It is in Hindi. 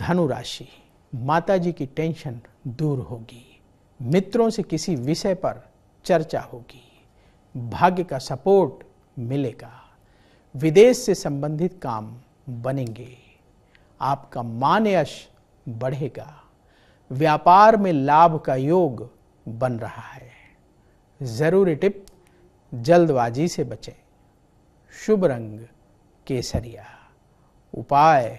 धनु राशि माता जी की टेंशन दूर होगी मित्रों से किसी विषय पर चर्चा होगी भाग्य का सपोर्ट मिलेगा विदेश से संबंधित काम बनेंगे आपका मान यश बढ़ेगा व्यापार में लाभ का योग बन रहा है जरूरी टिप जल्दबाजी से बचें शुभ रंग केसरिया उपाय